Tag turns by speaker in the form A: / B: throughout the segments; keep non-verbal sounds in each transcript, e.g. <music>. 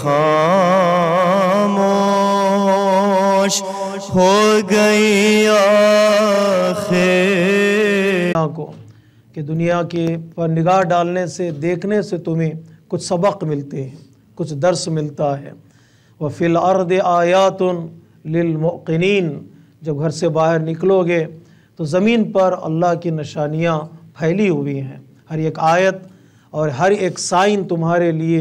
A: खामोश हो गई को कि दुनिया के पर निगाह डालने से देखने से तुम्हें कुछ सबक मिलते हैं कुछ दर्स मिलता है व फिल अर्द आयातन लिलमकिन जब घर से बाहर निकलोगे तो ज़मीन पर अल्लाह की निशानियाँ फैली हुई हैं हर एक आयत और हर एक साइन तुम्हारे लिए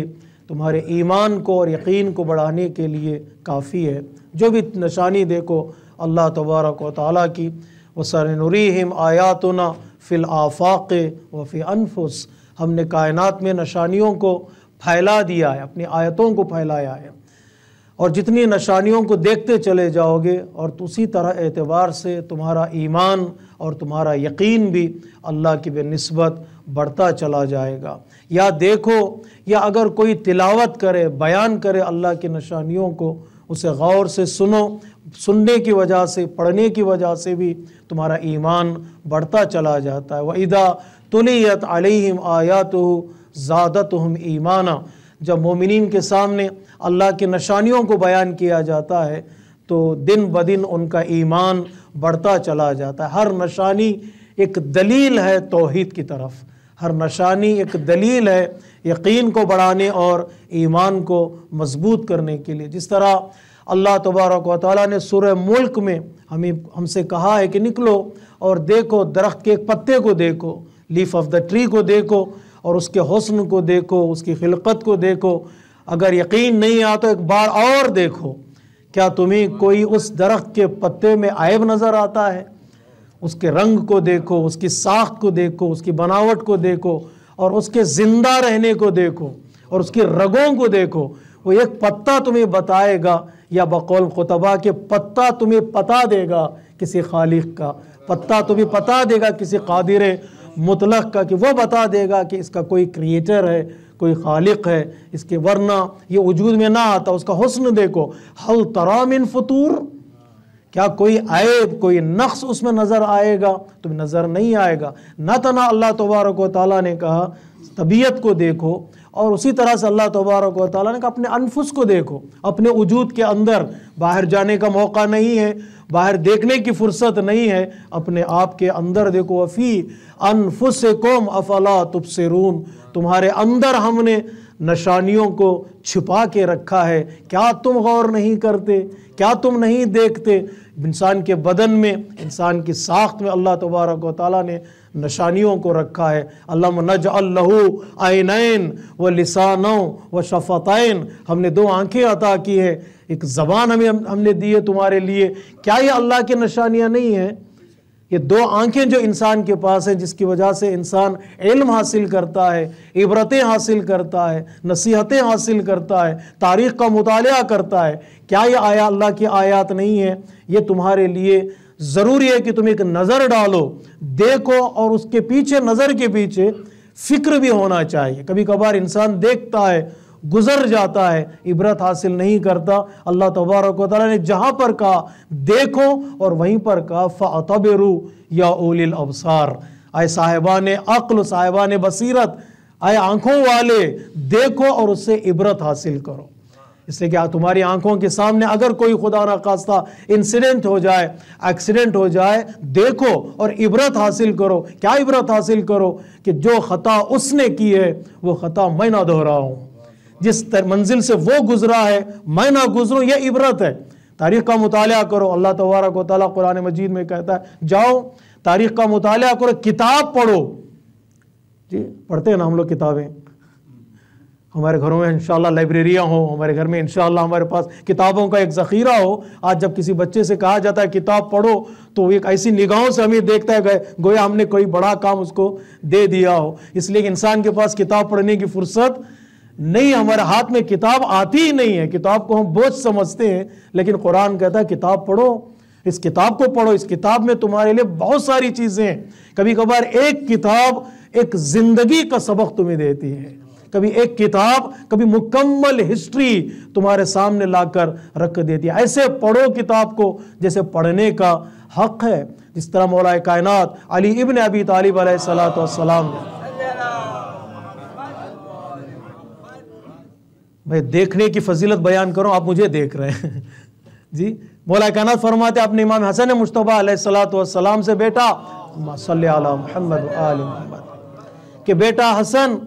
A: तुम्हारे ईमान को और यकीन को बढ़ाने के लिए काफ़ी है जो भी निशानी देखो अल्लाह तबारक वाली की वसरनरीम आयातना फ़िल आफाक़ वफ़ी अनफुस हमने कायनात में निशानियों को फैला दिया है अपनी आयतों को फैलाया है और जितनी निशानियों को देखते चले जाओगे और उसी तरह एतबार से तुम्हारा ईमान और तुम्हारा यकीन भी अल्लाह की बनस्बत बढ़ता चला जाएगा या देखो या अगर कोई तिलावत करे बयान करे अल्लाह की निशानियों को उसे गौर से सुनो सुनने की वजह से पढ़ने की वजह से भी तुम्हारा ईमान बढ़ता चला जाता है व इदा तुलियत अलैहिम आयात ज़्यादा तुम ईमाना जब मोमिन के सामने अल्लाह की निशानियों को बयान किया जाता है तो दिन ब दिन उनका ईमान बढ़ता चला जाता है हर निशानी एक दलील है तोहद की तरफ़ हर नशानी एक दलील है यकीन को बढ़ाने और ईमान को मजबूत करने के लिए जिस तरह अल्लाह तबारक व ने सुर मुल्क में हमें हमसे कहा है कि निकलो और देखो दरख्त के एक पत्ते को देखो लीफ ऑफ द ट्री को देखो और उसके हसन को देखो उसकी खिलकत को देखो अगर यकीन नहीं आ तो एक बार और देखो क्या तुम्हें कोई उस दरख्त के पत्ते में आयब नज़र आता है उसके रंग को देखो उसकी साख को देखो उसकी बनावट को देखो और उसके ज़िंदा रहने को देखो और उसकी रगों को देखो वो एक पत्ता तुम्हें बताएगा या बकौल खुतबा के पत्ता तुम्हें पता देगा किसी खालिक का पत्ता तुम्हें पता देगा किसी कादिर मुतलक का कि वह बता देगा कि इसका कोई क्रिएटर है कोई खालिक है इसके वरना ये वजूद में ना आता उसका हसन देखो हल तराम फतूर क्या कोई आयब कोई नक्स उसमें नज़र आएगा तो नज़र नहीं आएगा न तना तो अल्लाह तबारक ताली ने कहा तबीयत को देखो और उसी तरह से अल्लाह तबारक ताली ने कहा अपने अनफुस को देखो अपने वजूद के अंदर बाहर जाने का मौका नहीं है बाहर देखने की फुर्सत नहीं है अपने आप के अंदर देखो अफ़ी अनफुस कोम अफला रूम तुम्हारे अंदर हमने नशानियों को छिपा के रखा है क्या तुम गौर नहीं करते क्या तुम नहीं देखते इंसान के बदन में इंसान की साख्त में अल्लाह तबारक वाली ने निशानियों को रखा है अल्लाह नज अल्लहू आनैन व लिसानों व शफ़तैन हमने दो आंखें अता की है एक ज़बान हमें हमने दी है तुम्हारे लिए क्या ये अल्लाह की निशानियाँ नहीं हैं ये दो आंखें जो इंसान के पास है जिसकी वजह से इंसान इल्म हासिल करता है इबरतें हासिल करता है नसीहतें हासिल करता है तारीख़ का मताल करता है क्या ये आया अल्लाह की आयात नहीं है ये तुम्हारे लिए ज़रूरी है कि तुम एक नज़र डालो देखो और उसके पीछे नज़र के पीछे फ़िक्र भी होना चाहिए कभी कभार इंसान देखता है गुजर जाता है इबरत हासिल नहीं करता अल्लाह तबारक ने जहाँ पर कहा देखो और वहीं पर कहा रू या ओलिल अबसार आए ने अक्ल ने बसीरत आए आँखों वाले देखो और उससे इबरत हासिल करो इसलिए क्या तुम्हारी आंखों के सामने अगर कोई खुदा खास्ता इंसिडेंट हो जाए एक्सीडेंट हो जाए देखो और इबरत हासिल करो क्या इबरत हासिल करो कि जो ख़ता उसने की है वो ख़ता मैं ना दोहराऊँ जिस मंजिल से वो गुजरा है मैं ना गुजरूँ यह इबरत है तारीख़ का मुताल करो अल्लाह तबारक वाली कुरान मजीद में कहता है जाओ तारीख़ का मुताल करो किताब पढ़ो जी पढ़ते हैं ना हम लोग किताबें हमारे घरों में इंशाल्लाह लाइब्रेरियाँ हों हमारे घर में इंशाल्लाह हमारे पास किताबों का एक ज़ख़ीरा हो आज जब किसी बच्चे से कहा जाता है किताब पढ़ो तो एक ऐसी निगाहों से हमें देखता है गए गोया हमने कोई बड़ा काम उसको दे दिया हो इसलिए इंसान के पास किताब पढ़ने की फुर्सत नहीं हमारे हाथ में किताब आती ही नहीं है किताब को हम बोझ समझते हैं लेकिन कुरान कहता है किताब पढ़ो इस किताब को पढ़ो इस किताब में तुम्हारे लिए बहुत सारी चीज़ें हैं कभी कभार एक किताब एक ज़िंदगी का सबक तुम्हें देती है कभी एक किताब कभी मुकम्मल हिस्ट्री तुम्हारे सामने लाकर रख देती है ऐसे पढ़ो किताब को जैसे पढ़ने का हक है जिस तरह मौलाए कायनात अली इबन अबी तालिब सलात मैं देखने की फजीलत बयान करूं आप मुझे देख रहे हैं <laughs> जी मौला कहना फरमाते अपने इमाम हसन मुशतबा सलाम से बेटा मोहम्मद कि बेटा हसन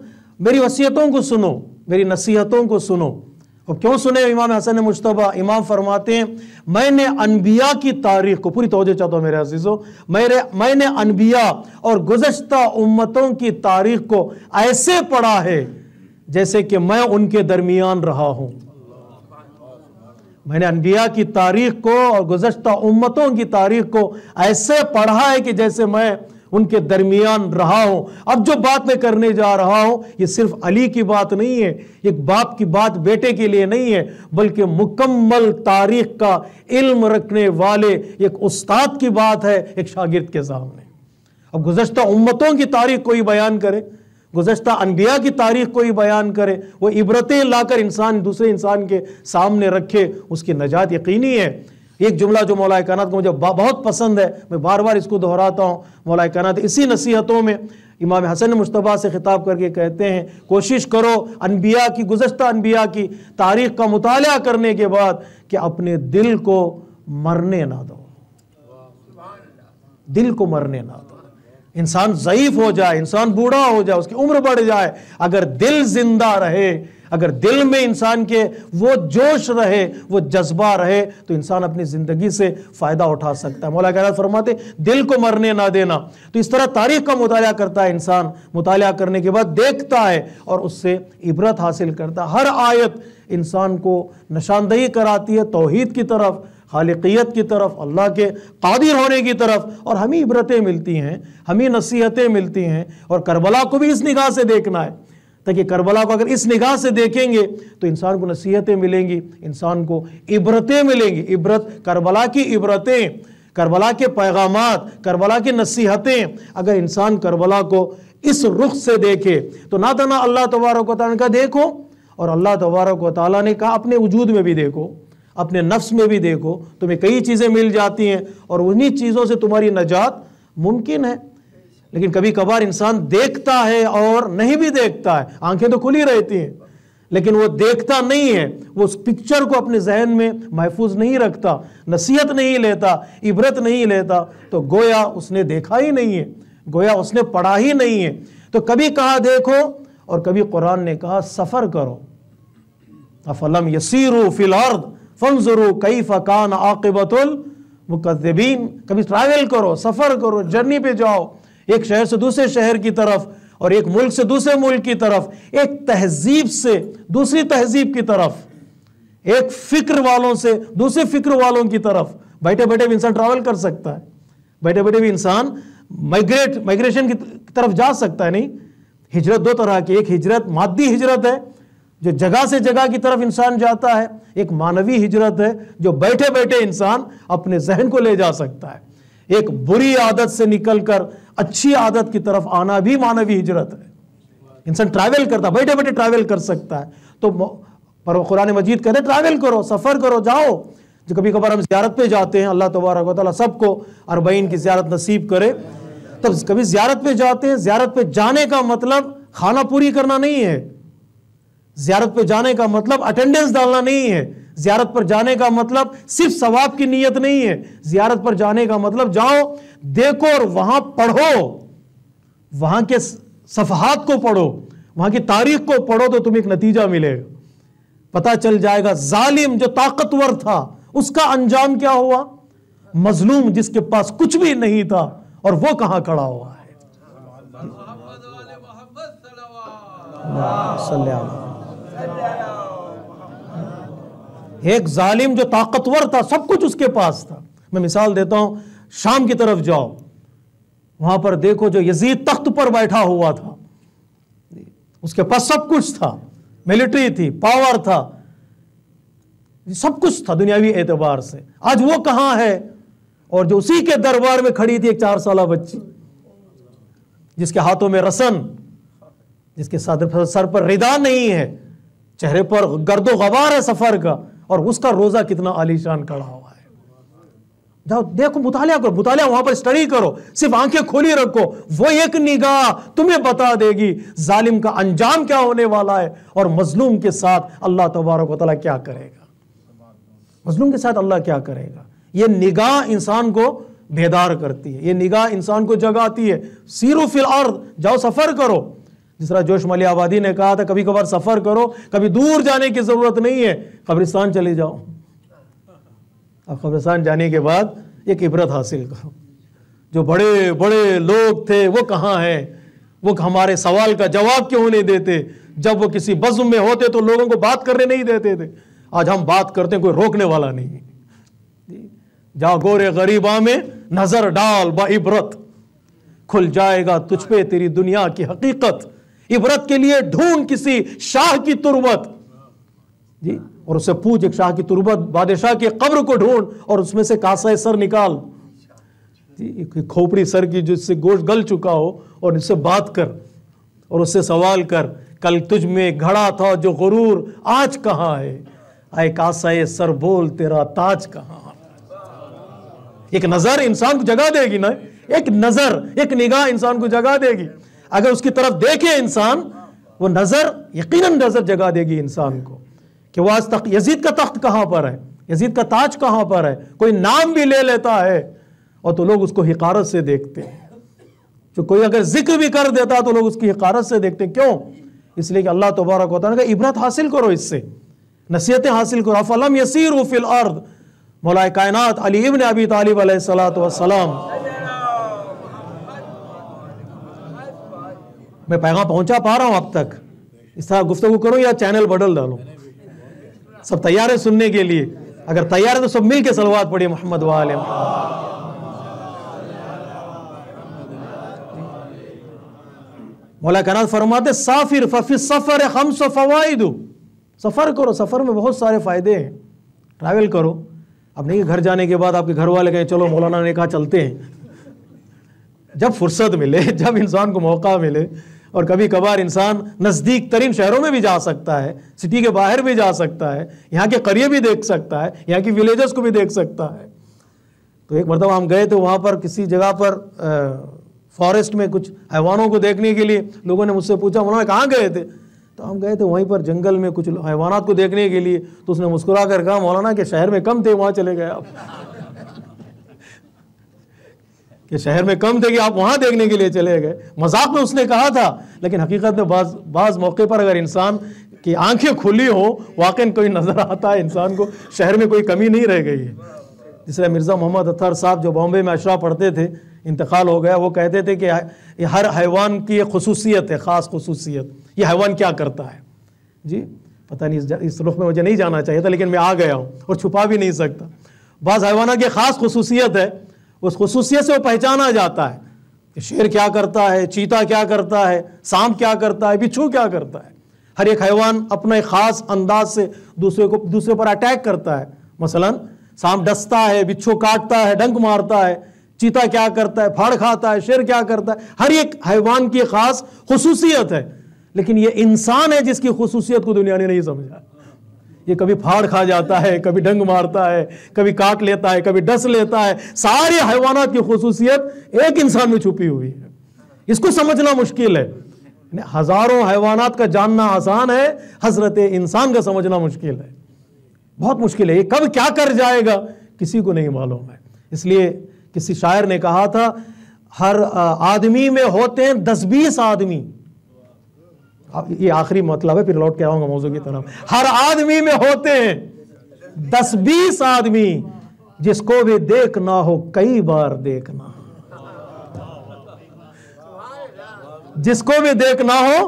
A: मेरी वसीयतों को सुनो मेरी नसीहतों को सुनो और क्यों सुने इमाम हसन मुशतबा इमाम फरमाते हैं मैंने अनबिया की तारीख को पूरी तोजह चाहता हूँ मेरे अजीज़ों मेरे मैंने अनबिया और गुजशत उम्मतों की तारीख को ऐसे पढ़ा है जैसे कि मैं उनके दरमियान रहा हूं मैंने अनबिया की तारीख को और गुजशत उम्मतों की तारीख को ऐसे पढ़ा है कि जैसे मैं उनके दरमियान रहा हूं अब जो बात मैं करने जा रहा हूं ये सिर्फ अली की बात नहीं है एक बाप की बात बेटे के लिए नहीं है बल्कि मुकम्मल तारीख का इल्म रखने वाले एक उस्ताद की बात है एक शागिर्द के सामने अब गुजशत उम्मतों की तारीख को ही बयान करें गुजशत अनबिया की तारीख को ही बयान करे वो इबरतें लाकर इंसान दूसरे इंसान के सामने रखे उसकी नजात यकीनी है एक जुमला जो मौलाए कानात को मुझे बहुत पसंद है मैं बार बार इसको दोहराता हूँ मौलाए कानात इसी नसीहतों में इमाम हसन मुशतबा से ख़िताब करके कहते हैं कोशिश करो अनबिया की गुजशत अनबिया की तारीख का मताल करने के बाद कि अपने दिल को मरने ना दो दिल को मरने ना दो इंसान ज़यीफ हो जाए इंसान बूढ़ा हो जाए उसकी उम्र बढ़ जाए अगर दिल जिंदा रहे अगर दिल में इंसान के वो जोश रहे वो जज्बा रहे तो इंसान अपनी ज़िंदगी से फ़ायदा उठा सकता है मौला कहना फरमाते दिल को मरने ना देना तो इस तरह तारीख का मुताल करता है इंसान मुताल करने के बाद देखता है और उससे इबरत हासिल करता है हर आयत इंसान को निशानदही कराती है तोहहीद की तरफ खालियत की तरफ अल्लाह के कादिर होने की तरफ और हमें इबरतें मिलती हैं हमें नसीहतें मिलती हैं और करबला को भी इस निगाह से देखना है ताकि करबला को अगर इस निगाह से देखेंगे तो इंसान को नसीहतें मिलेंगी इंसान को इबरतें मिलेंगी इबरत करबला की इबरतें करबला के पैगाम करबला की नसीहतें अगर इंसान करबला को इस रुख से देखे तो ना तो ना अल्लाह तबारक का देखो और अल्लाह तबारक ताली ने कहा अपने वजूद में भी देखो अपने नफ्स में भी देखो तुम्हें कई चीज़ें मिल जाती हैं और उन्हीं चीज़ों से तुम्हारी नजात मुमकिन है लेकिन कभी कभार इंसान देखता है और नहीं भी देखता है आंखें तो खुली रहती हैं लेकिन वो देखता नहीं है वो उस पिक्चर को अपने जहन में महफूज नहीं रखता नसीहत नहीं लेता इबरत नहीं लेता तो गोया उसने देखा ही नहीं है गोया उसने पढ़ा ही नहीं है तो कभी कहा देखो और कभी कुरान ने कहा सफ़र करो अफलम यसीरू फिलहाल फंजरु कई फ़कान आकबतुल मुकदबीन कभी ट्रैवल करो सफ़र करो जर्नी पे जाओ एक शहर से दूसरे शहर की तरफ और एक मुल्क से दूसरे मुल्क की तरफ एक तहजीब से दूसरी तहजीब की तरफ एक फिक्र वालों से दूसरे फिक्र वालों की तरफ बैठे बैठे भी इंसान ट्रैवल कर सकता है बैठे बैठे भी इंसान माइग्रेट माइग्रेशन की तरफ जा सकता है नहीं हिजरत दो तरह की एक हिजरत मादी हिजरत है जो जगह से जगह की तरफ इंसान जाता है एक मानवीय हिजरत है जो बैठे बैठे इंसान अपने जहन को ले जा सकता है एक बुरी आदत से निकलकर अच्छी आदत की तरफ आना भी मानवीय हिजरत है इंसान ट्रैवल करता बैठे बैठे ट्रैवल कर सकता है तो पर कुरान मजीद कहते ट्रैवल करो सफ़र करो जाओ जो कभी कभार हम ज्यारत पे जाते हैं अल्लाह तबारक सबको अरबईन की ज्यारत नसीब करे तब कभी ज्यारत पे जाते हैं ज्यारत पे जाने का मतलब खाना पूरी करना नहीं है ज्यारत पर जाने का मतलब अटेंडेंस डालना नहीं है ज्यारत पर जाने का मतलब सिर्फ सवाब की नीयत नहीं है जियारत पर जाने का मतलब जाओ देखो और वहां पढ़ो वहां के सफहात को पढ़ो वहां की तारीख को पढ़ो तो तुम्हें एक नतीजा मिलेगा पता चल जाएगा जालिम जो ताकतवर था उसका अंजाम क्या हुआ मजलूम जिसके पास कुछ भी नहीं था और वो कहां खड़ा हुआ है एक जालिम जो ताकतवर था सब कुछ उसके पास था मैं मिसाल देता हूं शाम की तरफ जाओ वहां पर देखो जो यजीद तख्त पर बैठा हुआ था उसके पास सब कुछ था मिलिट्री थी पावर था सब कुछ था दुनियावी एतबार से आज वो कहां है और जो उसी के दरबार में खड़ी थी एक चार साल बच्ची जिसके हाथों में रसन जिसके सर पर रिदा नहीं है चेहरे पर गर्दो गवार है सफर का और उसका रोजा कितना आलीशान कड़ा हुआ है जाओ देखो मुतालिया करो मुतालिया वहां पर स्टडी करो सिर्फ आंखें खोली रखो वो एक निगाह तुम्हें बता देगी जालिम का अंजाम क्या होने वाला है और मजलूम के साथ अल्लाह तबारक तला क्या करेगा मजलूम के साथ अल्लाह क्या करेगा ये निगाह इंसान को बेदार करती है ये निगाह इंसान को जगाती है सीरो फिल जाओ सफर करो जिस तरह जोश मली आबादी ने कहा था कभी कभार सफर करो कभी दूर जाने की जरूरत नहीं है कब्रिस्तान चले जाओ अब कब्रिस्तान जाने के बाद एक इबरत हासिल करो जो बड़े बड़े लोग थे वो कहाँ हैं वो हमारे सवाल का जवाब क्यों नहीं देते जब वो किसी बज्म में होते तो लोगों को बात करने नहीं देते थे आज हम बात करते हैं कोई रोकने वाला नहीं जा गोरे गरीबा में नजर डाल बा इबरत खुल जाएगा तुझ पे तेरी दुनिया की हकीकत इबरत के लिए ढूंढ किसी शाह की तुरबत जी और उसे पूछ एक शाह की तुरबत बादशाह की कब्र को ढूंढ और उसमें से कासा सर निकाल खोपड़ी सर की जिससे गोश गल चुका हो और इससे बात कर और उससे सवाल कर कल तुझ में घड़ा था जो गुरूर आज कहाँ है आए कासा सर बोल तेरा ताज कहाँ एक नजर इंसान को जगा देगी ना एक नजर एक निगाह इंसान को जगा देगी अगर उसकी तरफ देखे इंसान वो नज़र यकीनन नज़र जगा देगी इंसान को कि वह तक यजीद का तख्त कहां पर है यजीद का ताज कहां पर है कोई नाम भी ले लेता है और तो लोग उसको हिकारत से देखते हैं जो कोई अगर जिक्र भी कर देता है तो लोग उसकी हिकारत से देखते हैं क्यों इसलिए कि अल्लाह तबारक होता है इबरत हासिल करो इससे नसीहतें हासिल करो फलम यसीर उफिल अर्द मौलाए कायनात अली ने अबी तालिब सलात वसलाम मैं पैगाम पहुंचा पा रहा हूं अब तक इस तरह गुफ्तु करूं या चैनल बदल डालू सब तैयार है सुनने के लिए अगर तैयार है तो सब मिल के सलवाद पढ़िए मोहम्मद वाले मौला कना फरमाते साफिर फफी सफ़र हम फवाद सफ़र करो सफ़र में बहुत सारे फ़ायदे हैं ट्रैवल करो अब नहीं घर जाने के बाद आपके घर वाले कहें चलो मौलाना ने कहा चलते हैं जब फुर्सत मिले <laughs> जब इंसान को मौका मिले और कभी कभार इंसान नज़दीक तरीन शहरों में भी जा सकता है सिटी के बाहर भी जा सकता है यहाँ के करिए भी देख सकता है यहाँ की विलेजेस को भी देख सकता है तो एक मरतबा हम गए थे तो वहाँ पर किसी जगह पर फॉरेस्ट में कुछ हैवानों को देखने के लिए लोगों ने मुझसे पूछा उन्होंने कहाँ गए थे तो हम गए थे वहीं पर जंगल में कुछ हैवानात को देखने के लिए तो उसने मुस्कुरा कर कहा मौलाना के शहर में कम थे वहाँ चले गए आप कि शहर में कम थे कि आप वहाँ देखने के लिए चले गए मजाक में उसने कहा था लेकिन हकीकत में बाज बाज मौके पर अगर इंसान की आंखें खुली हो वाक़ कोई नज़र आता है इंसान को शहर में कोई कमी नहीं रह गई है इसलिए मिर्ज़ा मोहम्मद अतर साहब जो बॉम्बे में अशरा पढ़ते थे इंतकाल हो गया वो कहते थे कि हर हैवान की एक खसूसियत है ख़ास खसूसियत ये हैवान क्या करता है जी पता नहीं इस, इस रुख में मुझे नहीं जाना चाहिए था लेकिन मैं आ गया हूँ और छुपा भी नहीं सकता बाज़ हैवाना की ख़ास खसूसियत है उस खसूसियत से वो पहचाना जाता है कि शेर क्या करता है चीता क्या करता है सांप क्या करता है बिच्छू क्या करता है हर एक हैवान अपने ख़ास अंदाज से दूसरे को दूसरे पर अटैक करता है मसलन सांप डसता है बिच्छू काटता है डंक मारता है चीता क्या करता है फाड़ खाता है शेर क्या करता है हर एक हैवान की ख़ास खसूसियत है लेकिन ये इंसान है जिसकी खसूसियत को दुनिया ने नहीं समझा ये कभी फाड़ खा जाता है कभी डंग मारता है कभी काट लेता है कभी डस लेता है सारे हैवानात की खसूसियत एक इंसान में छुपी हुई है इसको समझना मुश्किल है हजारों हैवानात का जानना आसान है हजरत इंसान का समझना मुश्किल है बहुत मुश्किल है ये कब क्या कर जाएगा किसी को नहीं मालूम है इसलिए किसी शायर ने कहा था हर आदमी में होते हैं दस बीस आदमी ये आखिरी मतलब है फिर लौट के आऊंगा मौजू की तरफ हर आदमी में होते हैं दस बीस आदमी जिसको भी देखना हो कई बार देखना जिसको भी देखना हो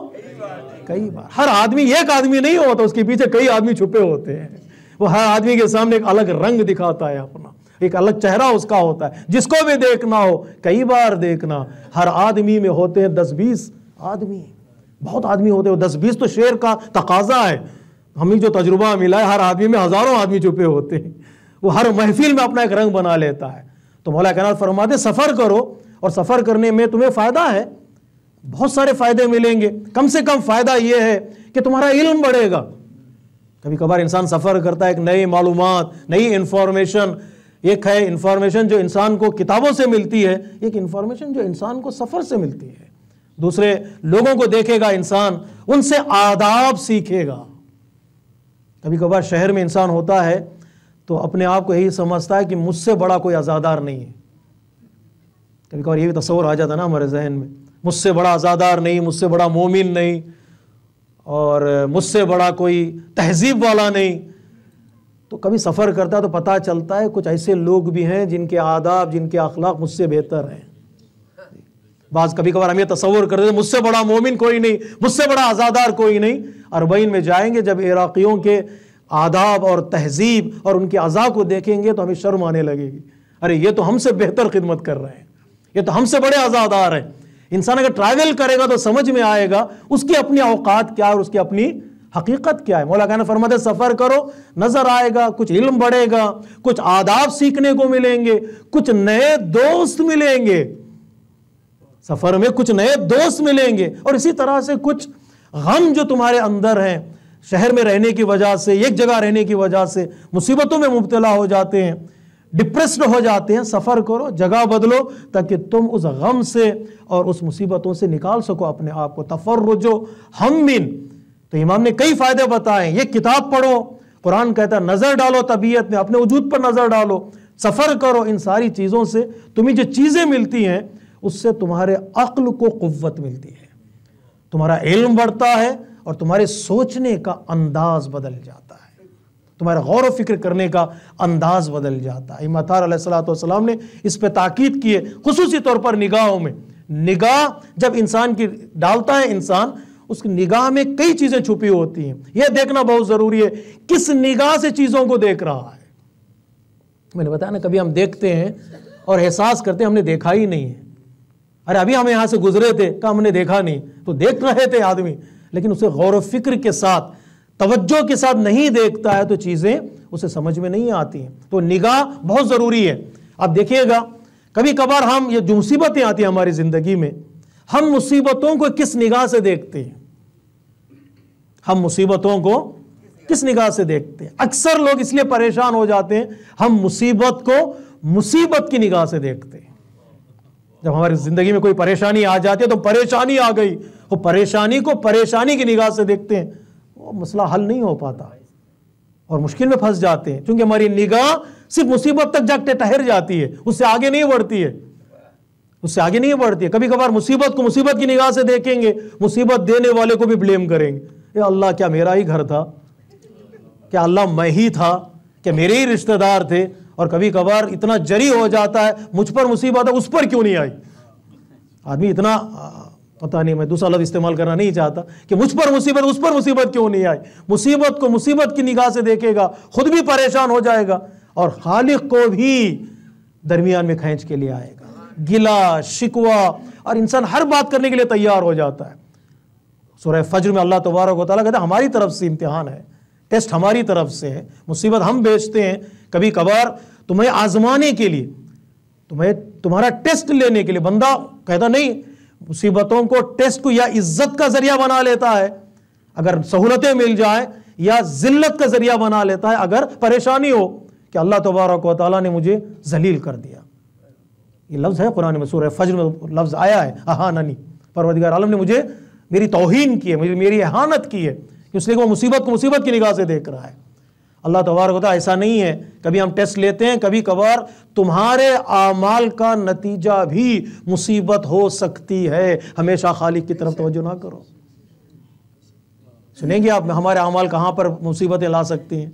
A: कई बार हर आदमी एक आदमी नहीं होता उसके पीछे कई आदमी छुपे होते हैं वो हर आदमी के सामने एक अलग रंग दिखाता है अपना एक अलग चेहरा उसका होता है जिसको भी देखना हो कई बार देखना हर आदमी में होते हैं दस बीस आदमी बहुत आदमी होते हो दस बीस तो शेर का तकाजा है हमें जो तजुर्बा मिला है हर आदमी में हज़ारों आदमी छुपे होते हैं वो हर महफिल में अपना एक रंग बना लेता है तो मौला कहना फरमाते सफ़र करो और सफ़र करने में तुम्हें फ़ायदा है बहुत सारे फ़ायदे मिलेंगे कम से कम फ़ायदा ये है कि तुम्हारा इल्म बढ़ेगा कभी कभार इंसान सफ़र करता है एक नई मालूम नई इन्फॉर्मेशन एक है इन्फॉर्मेशन जो इंसान को किताबों से मिलती है एक इन्फॉर्मेशन जो इंसान को सफ़र से मिलती है दूसरे लोगों को देखेगा इंसान उनसे आदाब सीखेगा कभी कभार शहर में इंसान होता है तो अपने आप को यही समझता है कि मुझसे बड़ा कोई आज़ादार नहीं है कभी कभार ये भी तस्वर आ जाता ना हमारे जहन में मुझसे बड़ा आज़ादार नहीं मुझसे बड़ा मोमिन नहीं और मुझसे बड़ा कोई तहजीब वाला नहीं तो कभी सफ़र करता है तो पता चलता है कुछ ऐसे लोग भी हैं जिनके आदाब जिनके अखलाक मुझसे बेहतर हैं बाज कभी कभार हम ये तस्वर कर थे मुझसे बड़ा मोमिन कोई नहीं मुझसे बड़ा आज़ादार कोई नहीं अरबईन में जाएंगे जब इराक़ियों के आदाब और तहजीब और उनके अज़ा को देखेंगे तो हमें शर्म आने लगेगी अरे ये तो हमसे बेहतर खिदमत कर रहे हैं ये तो हमसे बड़े आज़ादार हैं इंसान अगर ट्रैवल करेगा तो समझ में आएगा उसकी अपनी अवकात क्या है और उसकी अपनी हकीकत क्या है मौला कहना फरमाते सफ़र करो नज़र आएगा कुछ इल्म बढ़ेगा कुछ आदाब सीखने को मिलेंगे कुछ नए दोस्त मिलेंगे सफ़र में कुछ नए दोस्त मिलेंगे और इसी तरह से कुछ गम जो तुम्हारे अंदर हैं शहर में रहने की वजह से एक जगह रहने की वजह से मुसीबतों में मुबतला हो जाते हैं डिप्रेस्ड हो जाते हैं सफ़र करो जगह बदलो ताकि तुम उस गम से और उस मुसीबतों से निकाल सको अपने आप को तफर्रजो हम बिन तो इमाम ने कई फ़ायदे बताए ये किताब पढ़ो कुरान कहता है नज़र डालो तबीयत में अपने वजूद पर नज़र डालो सफ़र करो इन सारी चीज़ों से तुम्हें जो चीज़ें मिलती हैं उससे तुम्हारे अक्ल को कुत मिलती है तुम्हारा इल्म बढ़ता है और तुम्हारे सोचने का अंदाज बदल जाता है तुम्हारा गौर फिक्र करने का अंदाज बदल जाता है इमातार ने इस पर ताकीद की है खसूसी तौर पर निगाहों में निगाह जब इंसान की डालता है इंसान उसकी निगाह में कई चीज़ें छुपी होती हैं यह देखना बहुत ज़रूरी है किस निगाह से चीज़ों को देख रहा है मैंने बताया ना कभी हम देखते हैं और एहसास करते हैं हमने देखा ही नहीं है अरे अभी हम यहाँ से गुजरे थे का हमने देखा नहीं तो देख रहे थे आदमी लेकिन उसे गौर फिक्र के साथ तवज्जो के साथ नहीं देखता है तो चीज़ें उसे समझ में नहीं आती हैं तो निगाह बहुत ज़रूरी है आप देखिएगा कभी कभार हम ये जो मुसीबतें आती हैं हमारी ज़िंदगी में हम मुसीबतों को किस निगाह से देखते हैं हम मुसीबतों को किस निगाह से देखते हैं अक्सर लोग इसलिए परेशान हो जाते हैं हम मुसीबत को मुसीबत की निगाह से देखते हैं जब हमारी जिंदगी में कोई परेशानी आ जाती है तो परेशानी आ गई वो परेशानी को परेशानी की निगाह से देखते हैं वो मसला हल नहीं हो पाता और मुश्किल में फंस जाते हैं क्योंकि हमारी निगाह सिर्फ मुसीबत तक जागते ठहर जाती है उससे आगे नहीं बढ़ती है उससे आगे नहीं बढ़ती है कभी कभार मुसीबत को मुसीबत की निगाह से देखेंगे मुसीबत देने वाले को भी ब्लेम करेंगे ये अल्लाह क्या मेरा ही घर था क्या अल्लाह मैं ही था क्या मेरे ही रिश्तेदार थे और कभी कभार इतना जरी हो जाता है मुझ पर मुसीबत है उस पर क्यों नहीं आई आदमी इतना पता नहीं मैं दूसरा लफ्ज इस्तेमाल करना नहीं चाहता कि मुझ पर मुसीबत उस पर मुसीबत क्यों नहीं आई मुसीबत को मुसीबत की निगाह से देखेगा खुद भी परेशान हो जाएगा और खालिक को भी दरमियान में खींच के लिए आएगा गिला शिकवा और इंसान हर बात करने के लिए तैयार हो जाता है सुरह फज्र में अल्लाह तबारक वाली कहते हैं हमारी तरफ से इम्तिहान है टेस्ट हमारी तरफ से है मुसीबत हम बेचते हैं कभी कभार तुम्हें आजमाने के लिए तुम्हें तुम्हारा टेस्ट लेने के लिए बंदा कहता नहीं मुसीबतों को टेस्ट को या इज्जत का जरिया बना लेता है अगर सहूलतें मिल जाए या जिल्लत का जरिया बना लेता है अगर परेशानी हो कि अल्लाह तबारक वाली ने मुझे जलील कर दिया ये लफ्ज़ है कुरान में सूर्य फजर में लफ्ज़ आया है अहानी परवदगार आलम ने मुझे मेरी तोहन की है मुझे मेरी अहानत की है उसने वो मुसीबत को मुसीबत की निगाह से देख रहा है अल्लाह तबारक ऐसा नहीं है कभी हम टेस्ट लेते हैं कभी कभार तुम्हारे आमाल का नतीजा भी मुसीबत हो सकती है हमेशा खालिक की तरफ तोज्जो ना करो सुनेंगे आप हमारे अमाल कहाँ पर मुसीबतें ला सकती हैं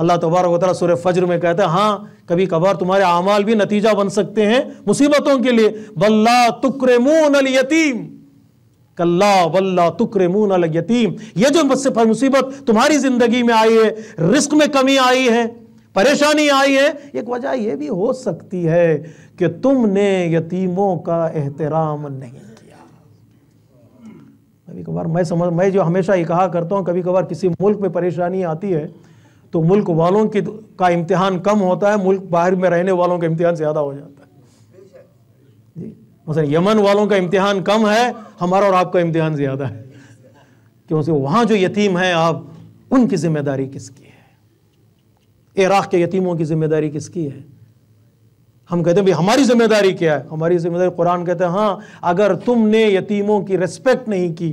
A: अल्लाह तबारक वाली सुर फजर में कहते हैं हाँ कभी कभार तुम्हारे अमाल भी नतीजा बन सकते हैं मुसीबतों के लिए बल्ला मून अल यतीम कल्ला वल्ला तुक्रमून अल यतीम ये जो मुसीबत तुम्हारी ज़िंदगी में आई है रिस्क में कमी आई है
B: परेशानी आई है
A: एक वजह यह भी हो सकती है कि तुमने यतीमों का एहतराम नहीं किया कभी कभार मैं समझ मैं जो हमेशा ये कहा करता हूँ कभी कभार किसी मुल्क में परेशानी आती है तो मुल्क वालों की का इम्तिहान कम होता है मुल्क बाहर में रहने वालों का इम्तिहान ज़्यादा हो जाता है मतलब यमन वालों का इम्तिहान कम है हमारा और आपका इम्तिहान ज़्यादा है क्योंकि वहाँ जो यतीम हैं आप उनकी जिम्मेदारी किसकी है इराक़ के यतीमों की जिम्मेदारी किसकी है हम कहते हैं भाई हमारी जिम्मेदारी क्या है हमारी जिम्मेदारी कुरान कहते हैं हाँ अगर तुमने यतीमों की रिस्पेक्ट नहीं की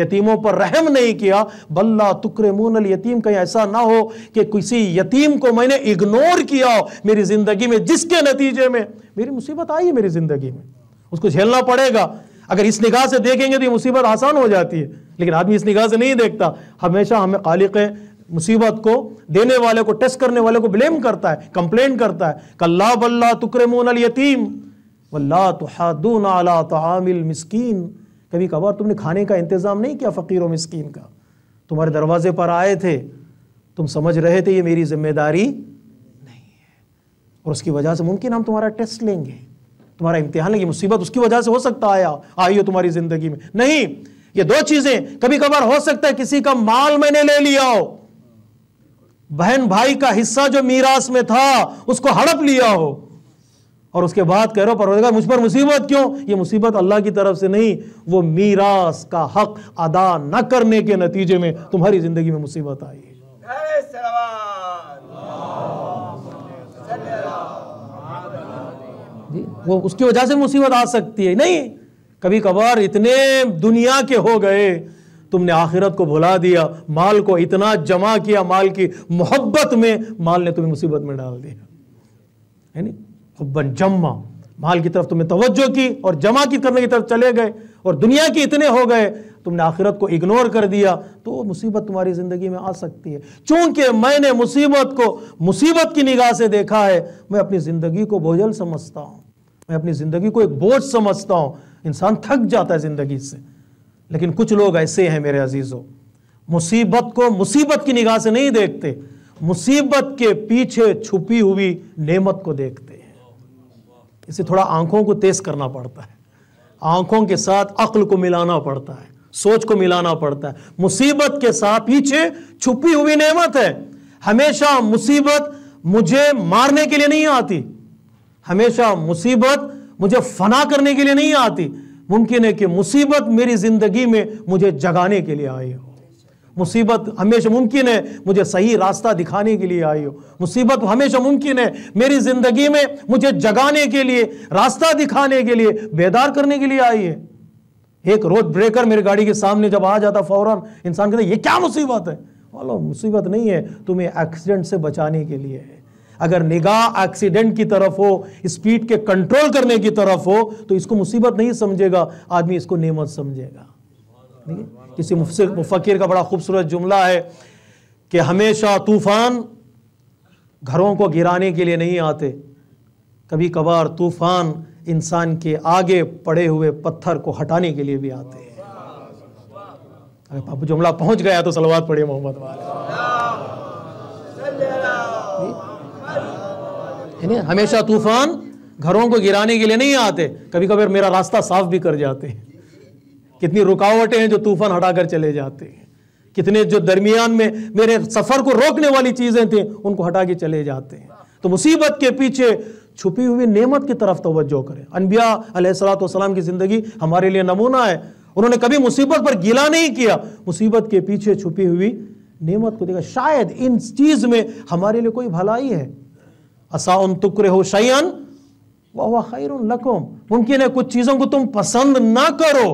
A: यतीमों पर रहम नहीं किया बल्ला तुकर तुक्रमून यतीम कहीं ऐसा ना हो कि किसी यतीम को मैंने इग्नोर किया हो मेरी ज़िंदगी में जिसके नतीजे में मेरी मुसीबत आई है मेरी ज़िंदगी में उसको झेलना पड़ेगा अगर इस निगाह से देखेंगे तो ये मुसीबत आसान हो जाती है लेकिन आदमी इस निगाह से नहीं देखता हमेशा हमें खालिक मुसीबत को देने वाले को टेस्ट करने वाले को ब्लेम करता है कंप्लेन करता है कल्ला बल्ला तुक्रमून यतीम वल्ला तुहादून आला कभी कभार तुमने खाने का इंतज़ाम नहीं किया फ़कीर मस्किन का तुम्हारे दरवाजे पर आए थे तुम समझ रहे थे ये मेरी जिम्मेदारी नहीं है और उसकी वजह से मुमकिन हम तुम्हारा टेस्ट लेंगे तुम्हारा इम्तिहान है ये मुसीबत उसकी वजह से हो सकता है आया आई हो तुम्हारी जिंदगी में नहीं ये दो चीजें कभी कभार हो सकता है किसी का माल मैंने ले लिया हो बहन भाई का हिस्सा जो मीरास में था उसको हड़प लिया हो और उसके बाद कह रहे हो परवरदिगार मुझ पर मुसीबत क्यों ये मुसीबत अल्लाह की तरफ से नहीं वो मीरास का हक अदा न करने के नतीजे में तुम्हारी जिंदगी में मुसीबत आई है जी वो उसकी वजह से मुसीबत आ सकती है नहीं कभी कभार इतने दुनिया के हो गए तुमने आखिरत को भुला दिया माल को इतना जमा किया माल की मोहब्बत में माल ने तुम्हें मुसीबत में डाल दिया है नहीं जमा जम्मा माल की तरफ तुम्हें तवज्जो की और जमा की करने की तरफ चले गए और दुनिया के इतने हो गए तुमने आखिरत को इग्नोर कर दिया तो मुसीबत तुम्हारी ज़िंदगी में आ सकती है चूंकि मैंने मुसीबत को मुसीबत की निगाह से देखा है मैं अपनी ज़िंदगी को बोझल समझता हूँ मैं अपनी ज़िंदगी को एक बोझ समझता हूं इंसान थक जाता है ज़िंदगी से लेकिन कुछ लोग ऐसे हैं मेरे अजीज़ों मुसीबत को मुसीबत की निगाह से नहीं देखते मुसीबत के पीछे छुपी हुई नेमत को देखते हैं इसे थोड़ा आंखों को तेज करना पड़ता है आंखों के साथ अक्ल को मिलाना पड़ता है सोच को मिलाना पड़ता है मुसीबत के साथ पीछे छुपी हुई नेमत है हमेशा मुसीबत मुझे मारने के लिए नहीं आती हमेशा मुसीबत मुझे फना करने के लिए नहीं आती मुमकिन है कि मुसीबत मेरी ज़िंदगी में मुझे जगाने के लिए आई हो मुसीबत हमेशा मुमकिन है मुझे सही रास्ता दिखाने के लिए आई हो मुसीबत हमेशा मुमकिन है मेरी ज़िंदगी में मुझे जगाने के लिए रास्ता दिखाने के लिए बेदार करने के लिए आई है एक रोड ब्रेकर मेरी गाड़ी के सामने जब आ जाता फौरन इंसान कहता ये क्या मुसीबत है बोलो मुसीबत नहीं है तुम्हें एक्सीडेंट से बचाने के लिए है अगर निगाह एक्सीडेंट की तरफ हो स्पीड के कंट्रोल करने की तरफ हो तो इसको मुसीबत नहीं समझेगा आदमी इसको नेमत समझेगा किसी फकीर का बड़ा खूबसूरत जुमला है कि हमेशा तूफान घरों को गिराने के लिए नहीं आते कभी कभार तूफान इंसान के आगे पड़े हुए पत्थर को हटाने के लिए भी आते हैं अगर जुमला पहुंच गया तो सलवार पड़े मोहम्मद वाले यानी हमेशा तूफान घरों को गिराने के लिए नहीं आते कभी कभी मेरा रास्ता साफ भी कर जाते हैं कितनी रुकावटें हैं जो तूफान हटाकर चले जाते हैं कितने जो दरमियान में मेरे सफ़र को रोकने वाली चीज़ें थी उनको हटा के चले जाते हैं तो मुसीबत के पीछे छुपी हुई नेमत की तरफ तोज्जो करें अनबिया सलाम की ज़िंदगी हमारे लिए नमूना है उन्होंने कभी मुसीबत पर गिला नहीं किया मुसीबत के पीछे छुपी हुई नेमत को देखा शायद इन चीज़ में हमारे लिए कोई भलाई है असाउन तुकरे हो हो वह वाह खैर लकुम मुमकिन है कुछ चीज़ों को तुम पसंद ना करो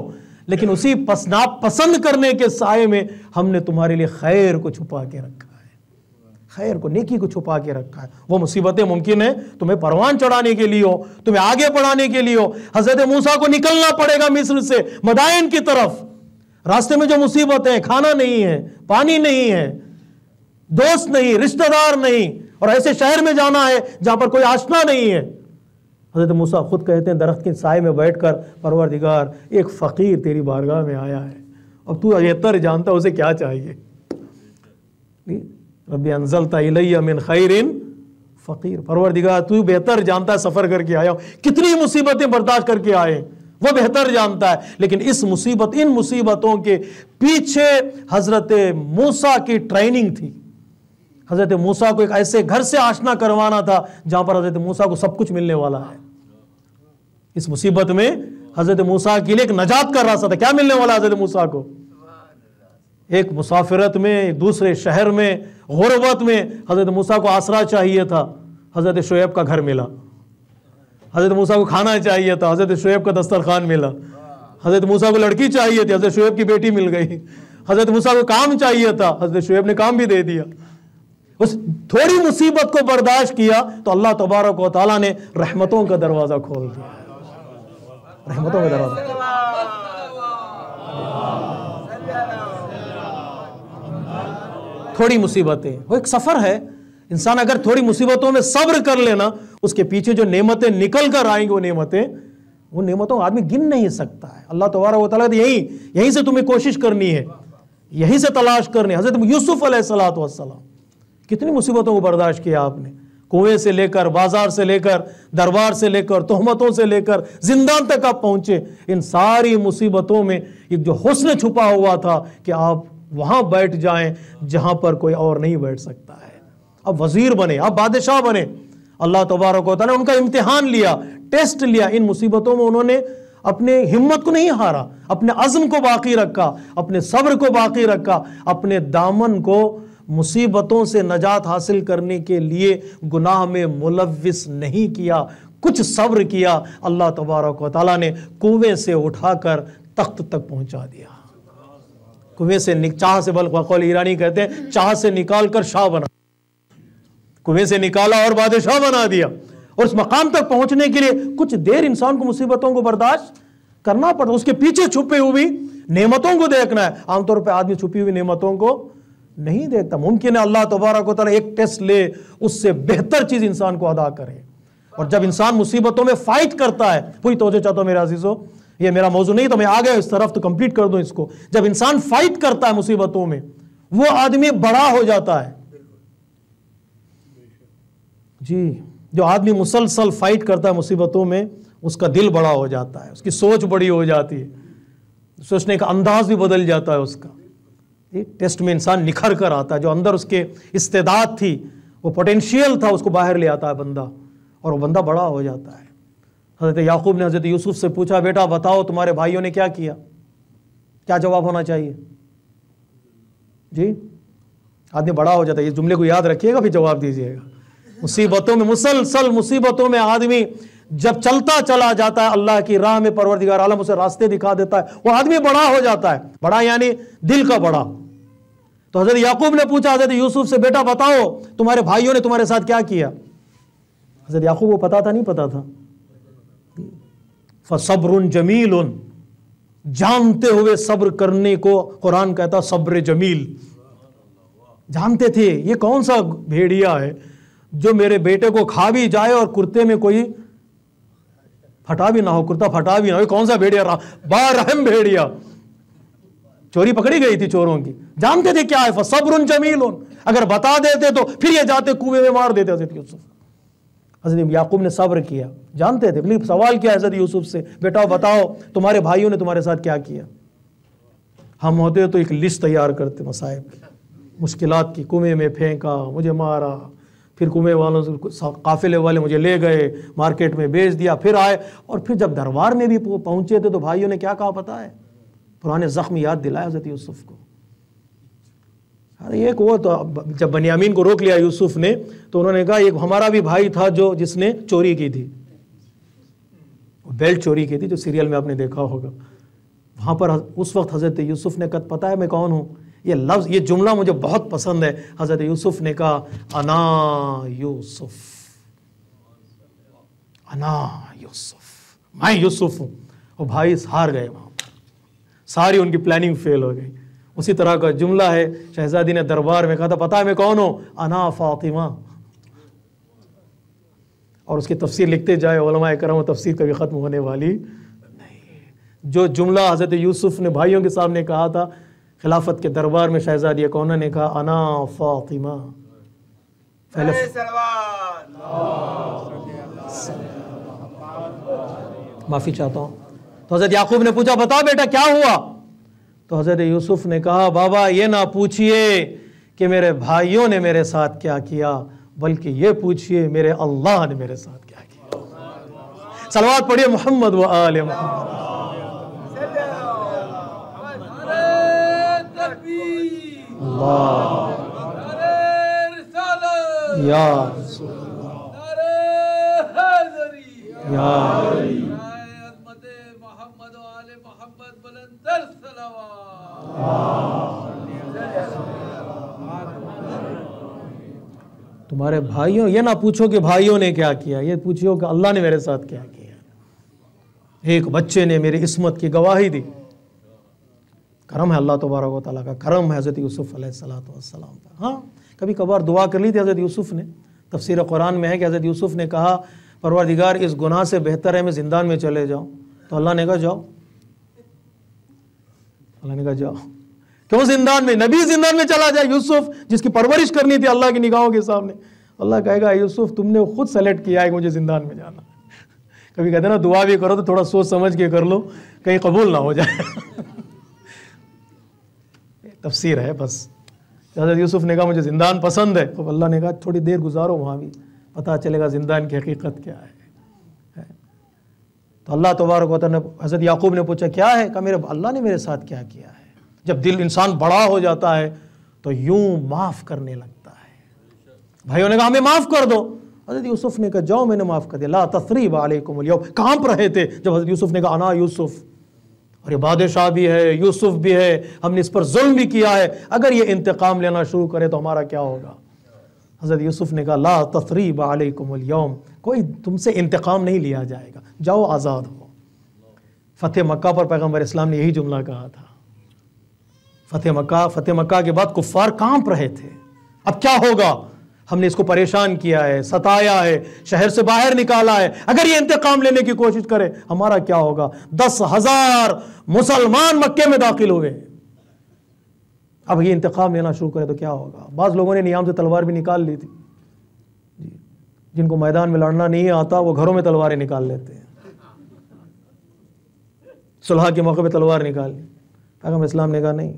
A: लेकिन उसी पसना पसंद करने के साय में हमने तुम्हारे लिए खैर को छुपा के रखा है खैर को नेकी को छुपा के रखा है वो मुसीबतें मुमकिन है तुम्हें परवान चढ़ाने के लिए हो तुम्हें आगे बढ़ाने के लिए हो हजरत मूसा को निकलना पड़ेगा मिस्र से मदायन की तरफ रास्ते में जो मुसीबतें खाना नहीं है पानी नहीं है दोस्त नहीं रिश्तेदार नहीं और ऐसे शहर में जाना है जहां पर कोई आशना नहीं है हजरत मूसा खुद कहते हैं दरख्त के साय में बैठ कर परवर दिगार एक फ़कीर तेरी बारगाह में आया है अब तू अगेतर जानता उसे क्या चाहिए रबी तलैया मिन खैरिन फ़कीर परवर दिगार तू बेहतर जानता है सफ़र करके आया हो कितनी मुसीबतें बर्दाश्त करके आए वह बेहतर जानता है लेकिन इस मुसीबत इन मुसीबतों के पीछे हजरत मूसा की ट्रेनिंग थी हज़रत मूसा को एक ऐसे घर से आशना करवाना था जहाँ पर हज़रत मूसा को सब कुछ मिलने वाला है इस मुसीबत में हज़रत मूसा के लिए एक नजात का रास्ता था क्या मिलने वाला हज़रत मूसा को एक मुसाफिरत में एक दूसरे शहर में गुरबत में हज़रत मूसा को आसरा चाहिए था हज़रत शोएब का घर मिला हज़रत मूसा को खाना चाहिए था हज़रत शोएब का दस्तरखान मिला हज़रत मूसा को लड़की चाहिए थी हज़रत शोएब की बेटी मिल गई हज़रत मूसा को काम चाहिए था हज़रत शोएब ने काम भी दे दिया उस थोड़ी मुसीबत को बर्दाश्त किया तो अल्लाह तबारक वाली ने रहमतों का दरवाज़ा खोल दिया रहमतों का दरवाज़ा थोड़ी मुसीबतें वो एक सफ़र है इंसान अगर थोड़ी मुसीबतों में सब्र कर लेना उसके पीछे जो नेमतें निकल कर आएंगी वो नेमतें वो नेमतों आदमी गिन नहीं सकता है अल्लाह तबारा वाली यही यहीं यहीं से तुम्हें कोशिश करनी है यहीं से तलाश करनी है हजरत यूसुफ़ सलात वसलाम कितनी मुसीबतों को बर्दाश्त किया आपने कुएं से लेकर बाजार से लेकर दरबार से लेकर तोहमतों से लेकर जिंदा तक आप पहुंचे इन सारी मुसीबतों में एक जो हुस्न छुपा हुआ था कि आप वहां बैठ जाए जहां पर कोई और नहीं बैठ सकता है अब वजीर बने आप बादशाह बने अल्लाह तबारक ने उनका इम्तिहान लिया टेस्ट लिया इन मुसीबतों में उन्होंने अपने हिम्मत को नहीं हारा अपने अज़म को बाकी रखा अपने सब्र को बाकी रखा अपने दामन को मुसीबतों से नजात हासिल करने के लिए गुनाह में मुलविस नहीं किया कुछ सब्र किया अल्लाह तबारक ताली ने कुएं से उठाकर तख्त तक पहुंचा दिया कुएं से चाह से बल बकौल ईरानी कहते हैं चाह से निकाल कर शाह बना कुएं से निकाला और बादशाह बना दिया और उस मकाम तक पहुंचने के लिए कुछ देर इंसान को मुसीबतों को बर्दाश्त करना पड़ता उसके पीछे छुपे हुई नेमतों को देखना है आमतौर पर आदमी छुपी हुई नेमतों को नहीं देता मुमकिन है अल्लाह तबारा को तला एक टेस्ट ले उससे बेहतर चीज़ इंसान को अदा करे और जब इंसान मुसीबतों में फाइट करता है पूरी तोजे चाहता हूँ मेरे अजीज़ों ये मेरा मौजू नहीं तो मैं आ गया इस तरफ तो कंप्लीट कर दूँ इसको जब इंसान फाइट करता है मुसीबतों में वो आदमी बड़ा हो जाता है जी जो आदमी मुसलसल फाइट करता है मुसीबतों में उसका दिल बड़ा हो जाता है उसकी सोच बड़ी हो जाती है सोचने का अंदाज भी बदल जाता है उसका टेस्ट में इंसान निखर कर आता है जो अंदर उसके इस्तेदाद थी वो पोटेंशियल था उसको बाहर ले आता है बंदा और वो बंदा बड़ा हो जाता है हज़रत याकूब ने हज़रत यूसुफ से पूछा बेटा बताओ तुम्हारे भाइयों ने क्या किया क्या जवाब होना चाहिए जी आदमी बड़ा हो जाता है इस जुमले को याद रखिएगा फिर जवाब दीजिएगा मुसीबतों में मुसलसल मुसीबतों में आदमी जब चलता चला जाता है अल्लाह की राह में परवरदिगार आलम उसे रास्ते दिखा देता है वो आदमी बड़ा हो जाता है बड़ा यानी दिल का बड़ा तो हजरत याकूब ने पूछा हजरत यूसुफ से बेटा बताओ तुम्हारे भाइयों ने तुम्हारे साथ क्या किया हजरत याकूब को पता था नहीं पता था फसब्र जमील उन जानते हुए सब्र करने को कुरान कहता सब्र जमील जानते थे ये कौन सा भेड़िया है जो मेरे बेटे को खा भी जाए और कुर्ते में कोई फटा भी ना हो कुर्ता फटा भी ना हो कौन सा भेड़िया रहा बारहम भेड़िया चोरी पकड़ी गई थी चोरों की जानते थे क्या है रुन जमील अगर बता देते तो फिर ये जाते कुएं में मार देते हजरत यूसुफ हजरत याकूब ने सब्र किया जानते थे मतलब सवाल किया हजरत यूसुफ से बेटा बताओ तुम्हारे भाइयों ने तुम्हारे साथ क्या किया हम होते तो एक लिस्ट तैयार करते मसायब की मुश्किल की कुएं में फेंका मुझे मारा फिर कुएं वालों से काफिले वाले मुझे ले गए मार्केट में बेच दिया फिर आए और फिर जब दरबार में भी पहुंचे थे तो भाइयों ने क्या कहा पता है पुराने ज़ख्म याद दिलाया हज़रत यूसुफ को एक वो तो जब बनियामीन को रोक लिया यूसुफ ने तो उन्होंने कहा एक हमारा भी भाई था जो जिसने चोरी की थी बेल्ट चोरी की थी जो सीरियल में आपने देखा होगा वहां पर उस वक्त हज़रत यूसुफ ने कहा पता है मैं कौन हूँ ये लफ्ज़ ये जुमला मुझे बहुत पसंद है हज़रत यूसुफ ने कहा अना यूसुफ अना यूसुफ मैं यूसुफ हूँ और भाई हार गए वहां सारी उनकी प्लानिंग फेल हो गई उसी तरह का जुमला है शहजादी ने दरबार में कहा था पता है मैं कौन हूँ अना फातिमा और उसकी तफसीर लिखते जाए ओलमा करम तफसीर कभी ख़त्म होने वाली नहीं जो जुमला हज़रत यूसुफ ने भाइयों के सामने कहा था खिलाफत के दरबार में शहजादी कौन ने कहा अना फातिमा पहले माफ़ी चाहता हूँ तो हज़रत याकूब ने पूछा बताओ बेटा क्या हुआ तो हज़रत यूसुफ ने कहा बाबा ये ना पूछिए कि मेरे भाइयों ने मेरे साथ क्या किया बल्कि ये पूछिए मेरे अल्लाह ने मेरे साथ क्या किया सलवात पढ़िए मोहम्मद व आल मोहम्मद या या तुम्हारे भाइयों ये ना पूछो कि भाइयों ने क्या किया ये पूछो कि अल्लाह ने मेरे साथ क्या किया एक बच्चे ने मेरी इसमत की गवाही दी करम है अल्लाह तबारक तला का करम है हज़रत यूसुफ़ सलाम का हाँ कभी कभार दुआ कर ली थी हज़रत यूसुफ़ ने तफसर कुरान में है कि हज़रत यूसुफ़ ने कहा परवरदिगार इस गुनाह से बेहतर है मैं जिंदान में चले जाऊँ तो अल्लाह ने कहा जाओ अल्लाह ने कहा जाओ क्यों जिंदा में नबी जिंदा में चला जाए यूसुफ जिसकी परवरिश करनी थी अल्लाह की निगाहों के सामने अल्लाह कहेगा यूसुफ तुमने खुद सेलेक्ट किया है मुझे जिंदान में जाना <laughs> कभी कहते ना दुआ भी करो तो थोड़ा सोच समझ के कर लो कहीं कबूल ना हो जाए <laughs> तफसीर है बस हजरत यूसुफ ने कहा मुझे जिंदान पसंद है तो अल्लाह ने कहा थोड़ी देर गुजारो वहाँ भी पता चलेगा जिंदा की हकीकत क्या है तो अल्लाह तबारक वाली ने हज़रत याकूब ने पूछा क्या है कहा मेरे अल्लाह ने मेरे साथ क्या किया है जब दिल इंसान बड़ा हो जाता है तो यूं माफ़ करने लगता है भाइयों ने कहा हमें माफ़ कर दो हज़रत यूसुफ ने कहा जाओ मैंने माफ़ कर दिया ला तसरीब आलकुमलियम कांप रहे थे जब हज़रत यूसुफ ने कहा आना यूसुफ और ये बादशाह भी है यूसुफ भी है हमने इस पर जुल्म भी किया है अगर ये इंतकाम लेना शुरू करे तो हमारा क्या होगा हज़रत यूसुफ़ ने कहा ला तसरीब आलकुमयम कोई तुमसे इंतकाम नहीं लिया जाएगा जाओ आज़ाद हो फ़तेह मक्का पर पैगम्बर इस्लाम ने यही जुमला कहा था फ़तेह मक्का फ़तेह मक्का के बाद कुफ़ार कांप रहे थे अब क्या होगा हमने इसको परेशान किया है सताया है शहर से बाहर निकाला है अगर ये इंतकाम लेने की कोशिश करे हमारा क्या होगा दस हज़ार मुसलमान मक्के में दाखिल हुए अब ये इंतकाम लेना शुरू करे तो क्या होगा बाज़ लोगों ने नियाम से तलवार भी निकाल ली थी जी जिनको मैदान में लड़ना नहीं आता वो घरों में तलवारें निकाल लेते हैं सुलह के मौके पर तलवार निकाल ली पैगम इस्लाम ने कहा नहीं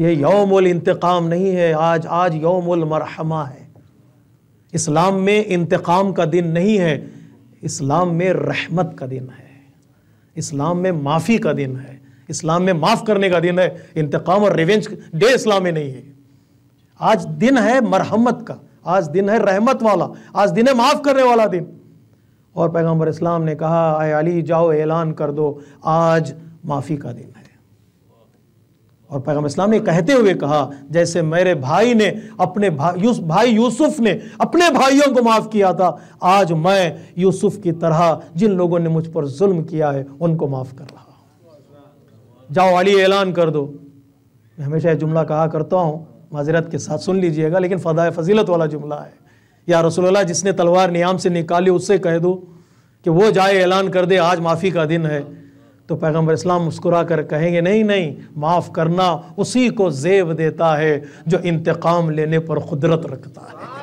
A: ये यौमुल इंतकाम नहीं है आज आज यौमुल मरहमा है इस्लाम में इंतकाम का दिन नहीं है इस्लाम में रहमत का दिन है इस्लाम में माफ़ी का दिन है इस्लाम में माफ़ करने का दिन है इंतकाम और रिवेंज डे इस्लाम में नहीं है आज दिन है मरहमत का आज दिन है रहमत वाला आज दिन है माफ़ करने वाला दिन और पैगम्बर इस्लाम ने कहा आए अली जाओ ऐलान कर दो आज माफ़ी का दिन है और पैगम्बर इस्लाम ने कहते हुए कहा जैसे मेरे भाई ने अपने भा, यूस, भाई यूसुफ ने अपने भाइयों को माफ़ किया था आज मैं यूसुफ की तरह जिन लोगों ने मुझ पर जुल्म किया है उनको माफ़ कर रहा जाओ अली ऐलान कर दो मैं हमेशा जुमला कहा करता हूँ माजरत के साथ सुन लीजिएगा लेकिन फ़दा फजीलत वाला जुमला है या रसोल्ला जिसने तलवार नियाम से निकाली उससे कह दो कि वो जाए ऐलान कर दे आज माफ़ी का दिन है तो पैगम्बर इस्लाम मुस्कुरा कर कहेंगे नहीं नहीं माफ़ करना उसी को जेब देता है जो इंतकाम लेने पर कुदरत रखता है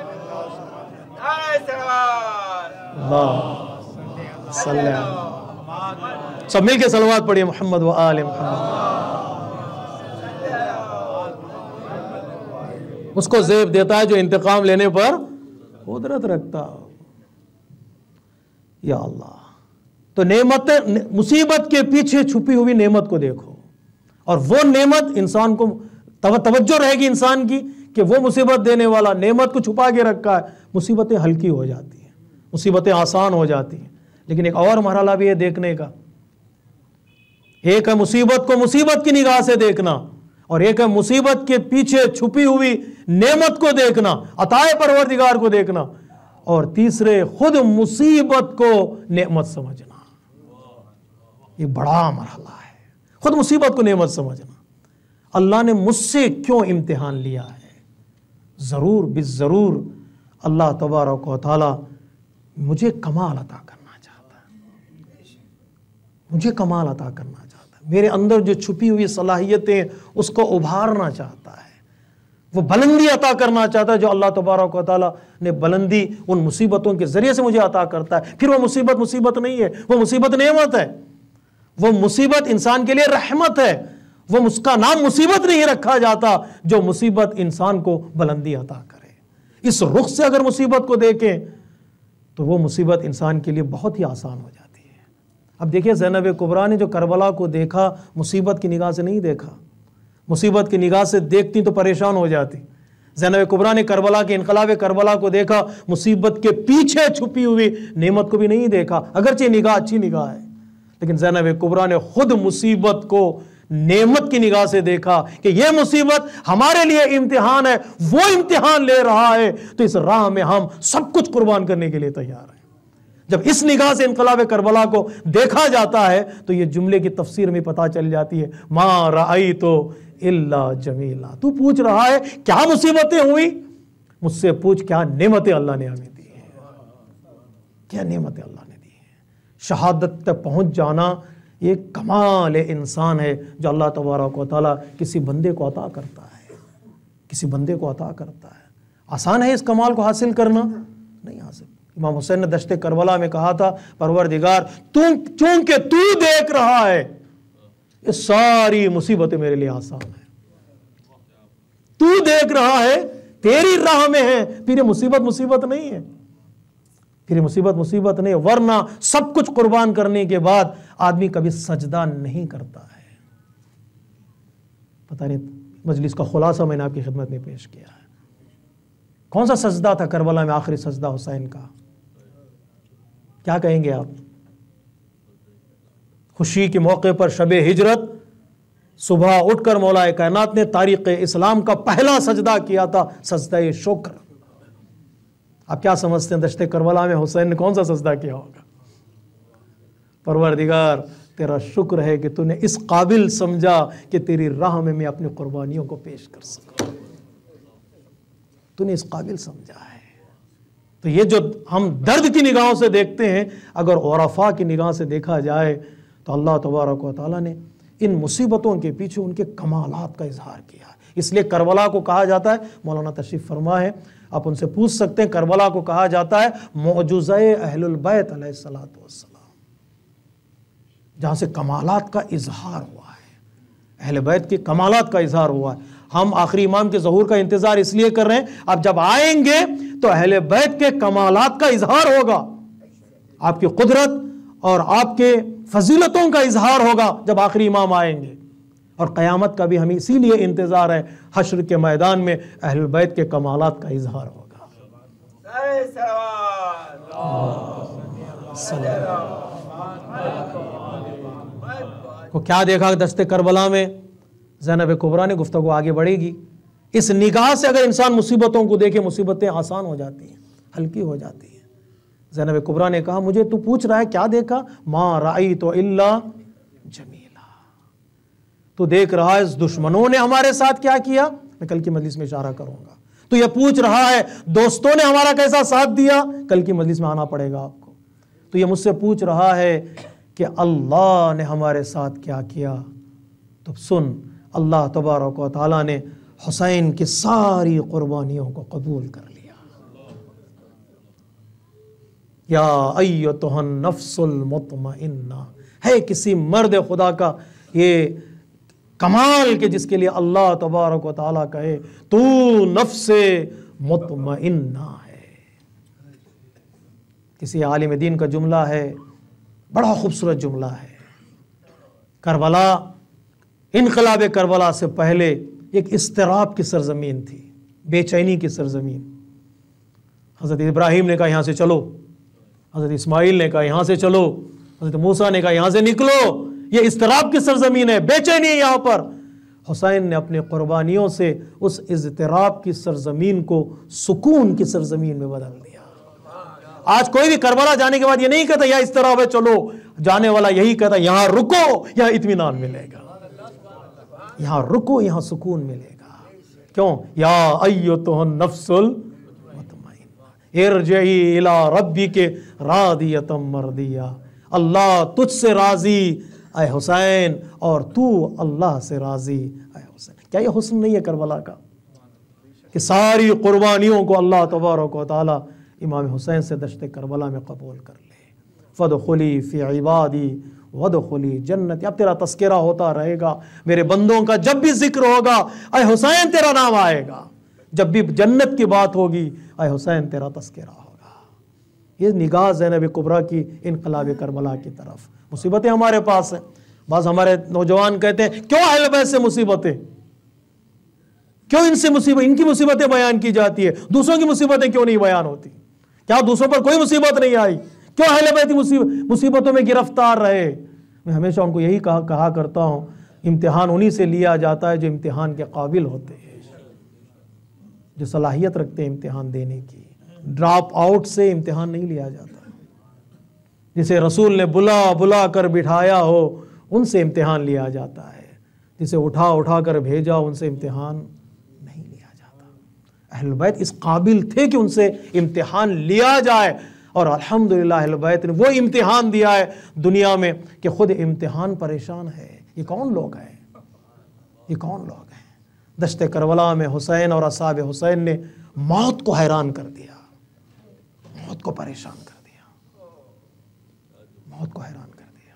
A: अल्लाह सब मिलके के सलवाद पढ़िए मोहम्मद व आले मोहम्मद उसको जेब देता है जो इंतकाम लेने पर कुदरत रखता हो या अल्लाह तो नेमत ने, मुसीबत के पीछे छुपी हुई नेमत को देखो और वो नेमत इंसान को तव, तवज्जो रहेगी इंसान की कि वो मुसीबत देने वाला नेमत को छुपा के रखा है मुसीबतें हल्की हो जाती हैं मुसीबतें आसान हो जाती हैं लेकिन एक और मरहला भी है देखने का एक है मुसीबत को मुसीबत की निगाह से देखना और एक है मुसीबत के पीछे छुपी हुई नेमत को देखना अताए परवरदिगार को देखना और तीसरे खुद मुसीबत को नेमत समझना ये बड़ा मरहला है खुद मुसीबत को नेमत समझना अल्लाह ने मुझसे क्यों इम्तिहान लिया है ज़रूर बिज़रूर अल्लाह तबारक मुझे कमाल अता करना चाहता है मुझे कमाल अता करना मेरे अंदर जो छुपी हुई सलाहियतें उसको उभारना चाहता है वो बुलंदी अता करना चाहता है जो अल्लाह तबारक ताली ने बुलंदी उन मुसीबतों के ज़रिए से मुझे अता करता है फिर वो मुसीबत मुसीबत नहीं है वो मुसीबत नेमत है वो मुसीबत इंसान के लिए रहमत है वो उसका नाम मुसीबत नहीं रखा जाता जो मुसीबत इंसान को बुलंदी अता करे इस रुख से अगर मुसीबत को देखें तो वो मुसीबत इंसान के लिए बहुत ही आसान हो जाती अब देखिए जैनब कुबरा ने जो करबला को देखा मुसीबत की निगाह से नहीं देखा मुसीबत की निगाह से देखती तो परेशान हो जाती जैनब कुबरा ने करबला के इनकलाब करबला को देखा मुसीबत के पीछे छुपी हुई नेमत को भी नहीं देखा अगरचे निगाह अच्छी निगाह है लेकिन जैनब कुबरा ने खुद मुसीबत को नेमत की निगाह से देखा कि यह मुसीबत हमारे लिए इम्तिहान है वो इम्तिहान ले रहा है तो इस राह में हम सब कुछ कुर्बान करने के लिए तैयार हैं जब इस निगाह से इनकलाब करबला को देखा जाता है तो ये जुमले की तफसीर में पता चल जाती है माँ राई तो इल्ला जमीला तू पूछ रहा है क्या मुसीबतें हुई मुझसे पूछ क्या नेमतें अल्लाह ने हमें दी है क्या नेमतें अल्लाह ने दी है शहादत तक पहुंच जाना ये कमाल इंसान है जो अल्लाह तबारक ताली किसी बंदे को अता करता है किसी बंदे को अता करता है आसान है इस कमाल को हासिल करना नहीं हासिल इमाम हुसैन ने दशते करबला में कहा था परवर दिगार तुम चूंकि तू देख रहा है ये सारी मुसीबतें मेरे लिए आसान है तू देख रहा है तेरी राह में है फिर मुसीबत मुसीबत नहीं है फिर मुसीबत मुसीबत नहीं है वरना सब कुछ कुर्बान करने के बाद आदमी कभी सजदा नहीं करता है पता नहीं मजलिस का खुलासा मैंने आपकी खिदमत में पेश किया है कौन सा सजदा था करबला में आखिरी सजदा हुसैन का क्या कहेंगे आप खुशी के मौके पर शब हिजरत सुबह उठकर मौलाए कायनात ने तारीख इस्लाम का पहला सजदा किया था सजदा शोकर आप क्या समझते हैं दशते करबला में हुसैन ने कौन सा सजदा किया होगा परवरदिगार तेरा शुक्र है कि तूने इस काबिल समझा कि तेरी राह में मैं अपनी कुर्बानियों को पेश कर सकूं तूने इस काबिल समझा है तो ये जो हम दर्द की निगाहों से देखते हैं अगर औरफा की निगाह से देखा जाए तो अल्लाह तबारक ताली ने इन मुसीबतों के पीछे उनके कमालात का इजहार किया है इसलिए करबला को कहा जाता है मौलाना तशरीफ़ फरमा है आप उनसे पूछ सकते हैं करबला को कहा जाता है मौजूज़ अहलबैत सलाम जहाँ से कमालत का इजहार हुआ है अहल बैत के कमालत का इजहार हुआ है हम आखिरी इमाम के जहूर का इंतजार इसलिए कर रहे हैं अब जब आएंगे तो अहल बैत के कमालत का इजहार होगा आपकी कुदरत और आपके फजीलतों का इजहार होगा जब आखिरी इमाम आएंगे और क़यामत का भी हमें इसीलिए इंतज़ार है हशर के मैदान में अहल बैत के कमालत का इजहार होगा को क्या देखा दस्ते करबला में जैनब कुबरा ने गुफ्तु आगे बढ़ेगी इस निगाह से अगर इंसान मुसीबतों को देखे मुसीबतें आसान हो जाती हैं हल्की हो जाती हैं जैनब कुबरा ने कहा मुझे तू पूछ रहा है क्या देखा माँ राई तो इल्ला जमीला तो देख रहा है इस दुश्मनों ने हमारे साथ क्या किया मैं कल की मजलिस में इशारा करूंगा तो यह पूछ रहा है दोस्तों ने हमारा कैसा साथ दिया कल की मजलिस में आना पड़ेगा आपको तो यह मुझसे पूछ रहा है कि अल्लाह ने हमारे साथ क्या किया तो सुन अल्लाह तबारक ताली ने हुसैन की सारी कुर्बानियों को कबूल कर लिया या अयो तोहन नफसलमतमन्ना है किसी मर्द खुदा का ये कमाल के जिसके लिए अल्लाह तबारक ताली कहे तू नफ्स मुतमन्ना है किसी आलिम दीन का जुमला है बड़ा खूबसूरत जुमला है करबला इनकलाब करबला से पहले एक इसतराब की सरजमीन थी बेचैनी की सरजमीन हज़रत इब्राहिम ने कहा यहाँ से चलो हज़रत इस्माइल ने कहा यहाँ से चलो हज़रत मूसा ने कहा यहाँ से निकलो ये इसतराब की सरजमीन है बेचैनी है यहाँ पर हुसैन ने अपने क़ुरबानियों से उस इजतराब की सरजमीन को सुकून की सरजमीन में बदल दिया आज कोई भी करबला जाने के बाद ये नहीं कहता यहाँ इसतराब है चलो जाने वाला यही कहता यहाँ रुको यहाँ इतमान मिलेगा यहां रुको यहाँ सुकून मिलेगा क्यों या अयो तो नफसुल इला रब्बी के मर दिया अल्लाह तुझसे राजी आए हुसैन और तू अल्लाह से राजी अय हुसैन क्या ये हुसन नहीं है करबला का कि सारी कुर्बानियों को अल्लाह तबारक इमाम हुसैन से दशत करबला में कबूल कर ले फ़द खुली फ़ी इबादी वदखली जन्नत अब तेरा तस्करा होता रहेगा मेरे बंदों का जब भी जिक्र होगा अय हुसैन तेरा नाम आएगा जब भी जन्नत की बात होगी अय हुसैन तेरा तस्करा होगा ये निगाह जैनब कुबरा की इनकलाब करबला की तरफ मुसीबतें हमारे पास हैं बस हमारे नौजवान कहते हैं क्यों अहल बैत से मुसीबतें क्यों इनसे मुसीबत इनकी मुसीबतें बयान की जाती है दूसरों की मुसीबतें क्यों नहीं बयान होती क्या दूसरों पर कोई मुसीबत नहीं आई क्यों अहले बैत मुसीबतों में गिरफ्तार रहे मैं हमेशा उनको यही कहा कहा करता हूँ इम्तिहान उन्हीं से लिया जाता है जो इम्तिहान के काबिल होते हैं जो सलाहियत रखते हैं इम्तिहान देने की ड्रॉप आउट से इम्तिहान नहीं लिया जाता जिसे रसूल ने बुला बुला कर बिठाया हो उनसे इम्तिहान लिया जाता है जिसे उठा उठा कर भेजा उनसे इम्तिहान नहीं लिया जाता अहलबैत इस काबिल थे कि उनसे इम्तिहान लिया जाए और अलहमदिल्लाबैत ने वो इम्तिहान दिया है दुनिया में कि खुद इम्तिहान परेशान है ये कौन लोग हैं ये कौन लोग हैं दश्त करवला में हुसैन और असाब हुसैन ने मौत को हैरान कर दिया मौत को परेशान कर दिया मौत को हैरान कर दिया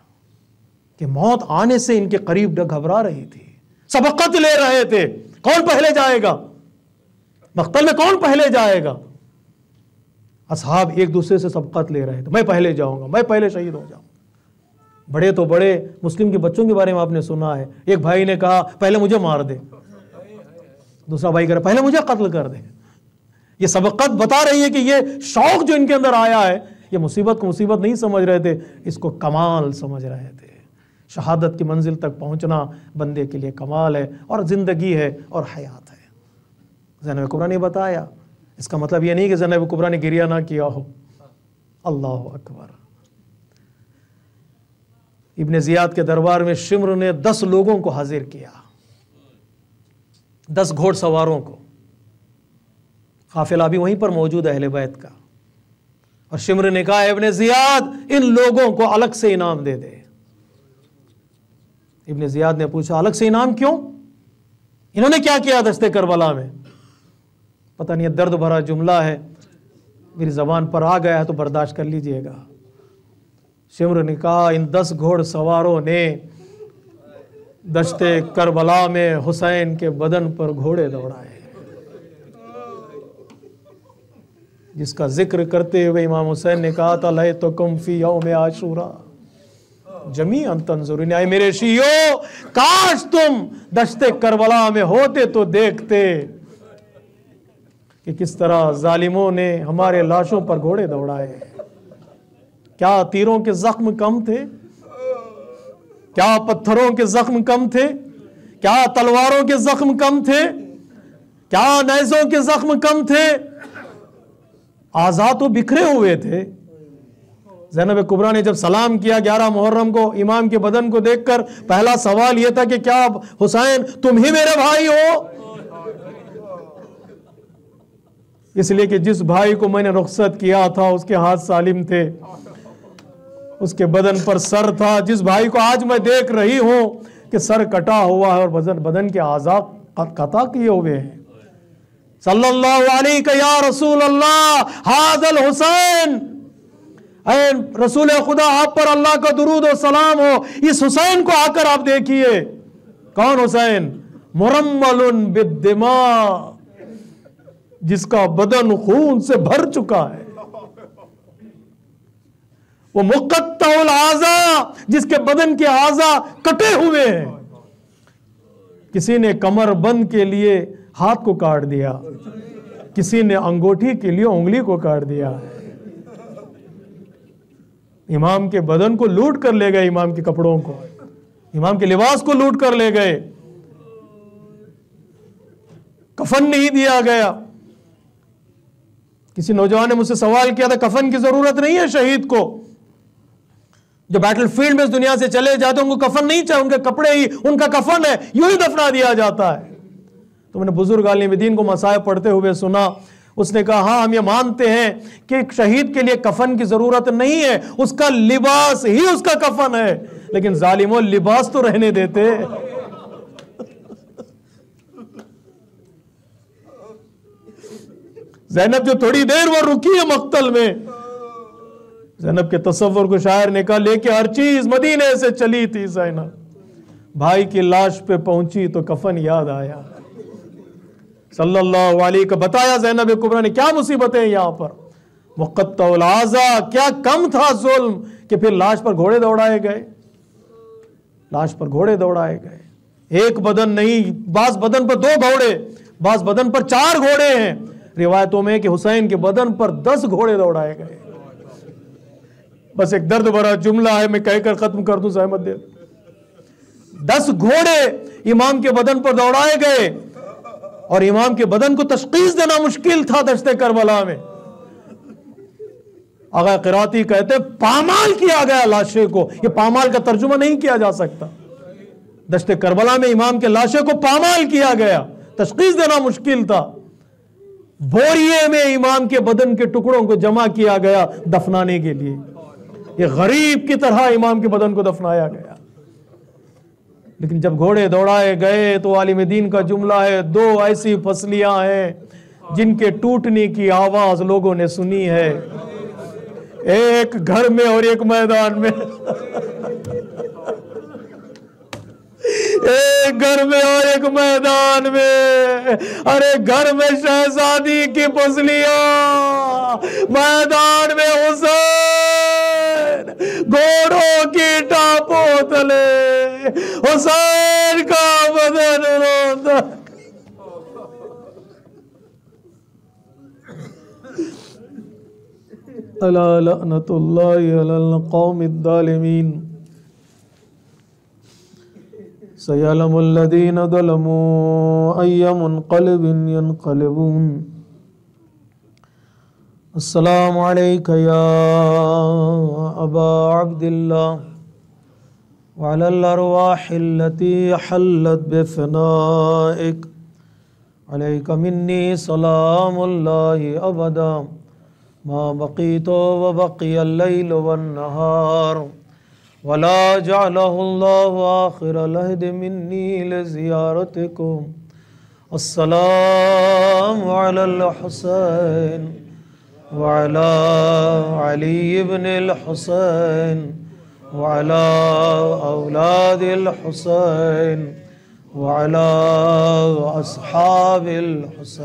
A: कि मौत आने से इनके करीब घबरा रही थी सबकत ले रहे थे कौन पहले जाएगा मख्तल में कौन पहले जाएगा असहाब एक दूसरे से सबकत ले रहे थे तो मैं पहले जाऊँगा मैं पहले शहीद हो जाऊँगा बड़े तो बड़े मुस्लिम के बच्चों के बारे में आपने सुना है एक भाई ने कहा पहले मुझे मार दे दूसरा भाई कह रहा पहले मुझे कत्ल कर दे ये सबकत बता रही है कि ये शौक जो इनके अंदर आया है ये मुसीबत को मुसीबत नहीं समझ रहे थे इसको कमाल समझ रहे थे शहादत की मंजिल तक पहुंचना बंदे के लिए कमाल है और ज़िंदगी है और हयात है जैन कुरा ने बताया इसका मतलब यह नहीं कि जनाब कुबरा ने गिरिया ना किया हो अल्लाह अकबर इबन ज़ियाद के दरबार में शिमर ने दस लोगों को हाजिर किया दस घोड़सवारों को काफिला भी वहीं पर मौजूद है बैत का और शिमर ने कहा इबन ज़ियाद इन लोगों को अलग से इनाम दे दे इबन ज़ियाद ने पूछा अलग से इनाम क्यों इन्होंने क्या किया दस्ते करबला में पता नहीं दर्द भरा जुमला है मेरी ज़बान पर आ गया है तो बर्दाश्त कर लीजिएगा शिमर ने कहा इन दस घोड़ सवारों ने दश्ते करबला में हुसैन के बदन पर घोड़े दौड़ाए जिसका जिक्र करते हुए इमाम हुसैन ने कहा था लय तो कम्फी में आशूरा जमी तंजुर आए मेरे शियो काश तुम दस्ते करबला में होते तो देखते कि किस तरह जालिमों ने हमारे लाशों पर घोड़े दौड़ाए क्या तीरों के जख्म कम थे क्या पत्थरों के जख्म कम थे क्या तलवारों के जख्म कम थे क्या नैजों के जख्म कम थे आजाद तो बिखरे हुए थे जैनब कुबरा ने जब सलाम किया ग्यारह मुहर्रम को इमाम के बदन को देखकर पहला सवाल यह था कि क्या हुसैन तुम ही मेरे भाई हो इसलिए कि जिस भाई को मैंने रुख्सत किया था उसके हाथ सालिम थे उसके बदन पर सर था जिस भाई को आज मैं देख रही हूं कि सर कटा हुआ है और बदन बदन के आजाद कथा किए हुए हैं या रसूल अल्लाह हादल हुसैन रसूल खुदा आप पर अल्लाह का दरूद और सलाम हो इस हुसैन को आकर आप देखिए कौन हुसैन मुरम्मल बिदिमा जिसका बदन खून से भर चुका है वो मुकत्तौल आजा जिसके बदन के आजा कटे हुए हैं किसी ने कमर बंद के लिए हाथ को काट दिया किसी ने अंगूठी के लिए उंगली को काट दिया इमाम के बदन को लूट कर ले गए इमाम के कपड़ों को इमाम के लिबास को लूट कर ले गए कफन नहीं दिया गया किसी नौजवान ने मुझसे सवाल किया था कफन की जरूरत नहीं है शहीद को जो बैटल फील्ड में इस दुनिया से चले जाते उनको कफन नहीं चाहिए उनके कपड़े ही उनका कफन है यूं ही दफना दिया जाता है तो मैंने बुजुर्ग आलिमदीन को मसायब पढ़ते हुए सुना उसने कहा हाँ हम ये मानते हैं कि शहीद के लिए कफन की जरूरत नहीं है उसका लिबास ही उसका कफन है लेकिन जालिमो लिबास तो रहने देते जैनब जो थोड़ी देर वो रुकी है मख्तल में जैनब के तस्वर को शायर ने कहा लेके हर चीज मदीने से चली थी जैनब भाई की लाश पे पहुंची तो कफन याद आया सल्लल्लाहु अलैहि का बताया जैनब कुबरा ने क्या मुसीबतें यहाँ पर मुकत्तलाजा क्या कम था जुल्म कि फिर लाश पर घोड़े दौड़ाए गए लाश पर घोड़े दौड़ाए गए एक बदन नहीं बास बदन पर दो घोड़े बास बदन पर चार घोड़े हैं रिवायतों में कि हुसैन के बदन पर दस घोड़े दौड़ाए गए बस एक दर्द भरा जुमला है मैं कहकर खत्म कर दूं सहमत दे दस घोड़े इमाम के बदन पर दौड़ाए गए और इमाम के बदन को तशखीस देना मुश्किल था दश्ते करबला में आगा किराती कहते पामाल किया गया लाशे को ये पामाल का तर्जुमा नहीं किया जा सकता दश्ते करबला में इमाम के लाशे को पामाल किया गया तशखीस देना मुश्किल था बोरिए में इमाम के बदन के टुकड़ों को जमा किया गया दफनाने के लिए ये गरीब की तरह इमाम के बदन को दफनाया गया लेकिन जब घोड़े दौड़ाए गए तो आलिम दीन का जुमला है दो ऐसी फसलियां हैं जिनके टूटने की आवाज लोगों ने सुनी है एक घर में और एक मैदान में एक घर में और एक मैदान में अरे घर में शहजादी की पुसलिया मैदान में हुसैन घोड़ों की टापो तले हुसैन का बदन रोता अला लनतुल्लाह अलल कौम सयालम الذين ظلموا أي منقلب ينقلبون السلام عليك يا أبا عبد الله وعلى الأرواح التي حلت بفنائك عليك مني سلام الله أبدا ما بقيت وبقي الليل والنهار ولا جعله الله آخر لهد مني لزيارتكم السلام على الحسين وعلى علي بن الحسين وعلى أولاد الحسين وعلى أصحاب الحسين